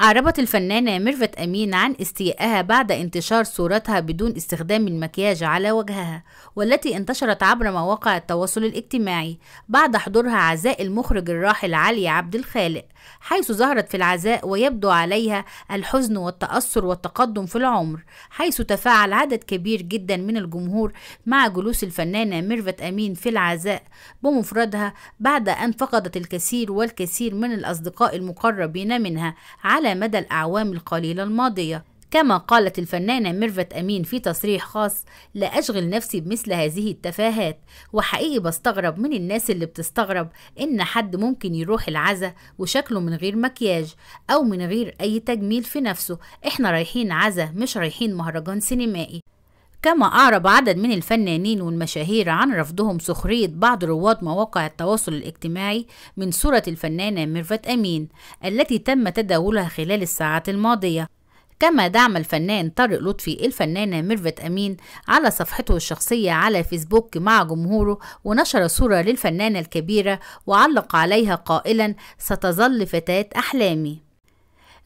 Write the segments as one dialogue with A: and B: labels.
A: أعربت الفنانة ميرفت أمين عن استيائها بعد انتشار صورتها بدون استخدام المكياج على وجهها والتي انتشرت عبر مواقع التواصل الاجتماعي بعد حضورها عزاء المخرج الراحل علي عبد الخالق حيث ظهرت في العزاء ويبدو عليها الحزن والتأثر والتقدم في العمر حيث تفاعل عدد كبير جدا من الجمهور مع جلوس الفنانة ميرفت أمين في العزاء بمفردها بعد أن فقدت الكثير والكثير من الأصدقاء المقربين منها على على مدى الأعوام القليلة الماضية كما قالت الفنانة ميرفت أمين في تصريح خاص لا أشغل نفسي بمثل هذه التفاهات وحقيقي بستغرب من الناس اللي بتستغرب إن حد ممكن يروح العزا وشكله من غير مكياج أو من غير أي تجميل في نفسه إحنا رايحين عزا مش رايحين مهرجان سينمائي كما أعرب عدد من الفنانين والمشاهير عن رفضهم سخرية بعض رواد مواقع التواصل الاجتماعي من صورة الفنانة ميرفت أمين التي تم تداولها خلال الساعات الماضية كما دعم الفنان طارق لطفي الفنانة ميرفت أمين على صفحته الشخصية على فيسبوك مع جمهوره ونشر صورة للفنانة الكبيرة وعلق عليها قائلا ستظل فتاة أحلامي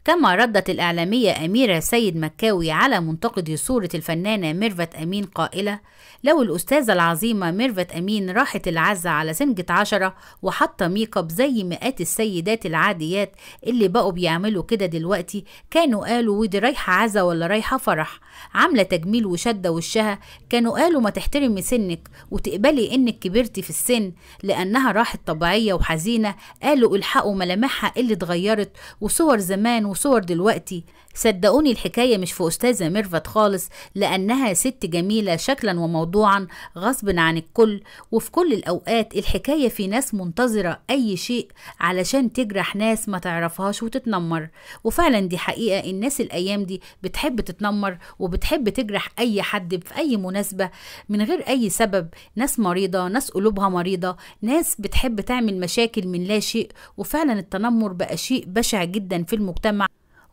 A: كما ردت الإعلامية أميرة سيد مكاوي على منتقدي صورة الفنانة ميرفت أمين قائلة لو الأستاذة العظيمة ميرفت أمين راحت العزة على سنجة عشرة وحاطة ميك اب زي مئات السيدات العاديات اللي بقوا بيعملوا كده دلوقتي كانوا قالوا ودي رايحة عزة ولا رايحة فرح عاملة تجميل وشدة وشها كانوا قالوا ما تحترمي سنك وتقبلي إنك كبرتي في السن لأنها راحت طبيعية وحزينة قالوا الحقوا ملامحها اللي اتغيرت وصور زمان صور دلوقتي صدقوني الحكاية مش في أستاذة ميرفت خالص لأنها ست جميلة شكلا وموضوعا غصب عن الكل وفي كل الأوقات الحكاية في ناس منتظرة أي شيء علشان تجرح ناس ما تعرفهاش وتتنمر وفعلا دي حقيقة الناس الأيام دي بتحب تتنمر وبتحب تجرح أي حد في أي مناسبة من غير أي سبب ناس مريضة ناس قلوبها مريضة ناس بتحب تعمل مشاكل من لا شيء وفعلا التنمر بقى شيء بشع جدا في المجتمع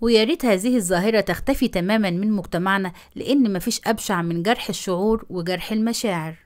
A: ويا ريت هذه الظاهرة تختفي تماما من مجتمعنا لأن مفيش أبشع من جرح الشعور وجرح المشاعر